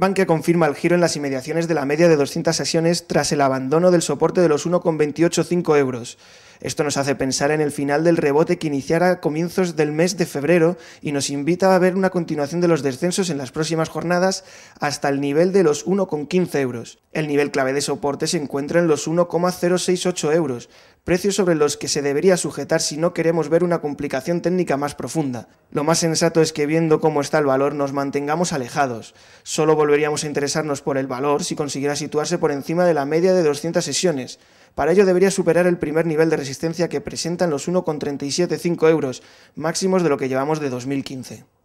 Banque confirma el giro en las inmediaciones de la media de 200 sesiones tras el abandono del soporte de los 1,285 euros. Esto nos hace pensar en el final del rebote que iniciará a comienzos del mes de febrero y nos invita a ver una continuación de los descensos en las próximas jornadas hasta el nivel de los 1,15 euros. El nivel clave de soporte se encuentra en los 1,068 euros, precios sobre los que se debería sujetar si no queremos ver una complicación técnica más profunda. Lo más sensato es que viendo cómo está el valor nos mantengamos alejados. Solo volveríamos a interesarnos por el valor si consiguiera situarse por encima de la media de 200 sesiones para ello debería superar el primer nivel de resistencia que presentan los 1,37,5 euros, máximos de lo que llevamos de 2015.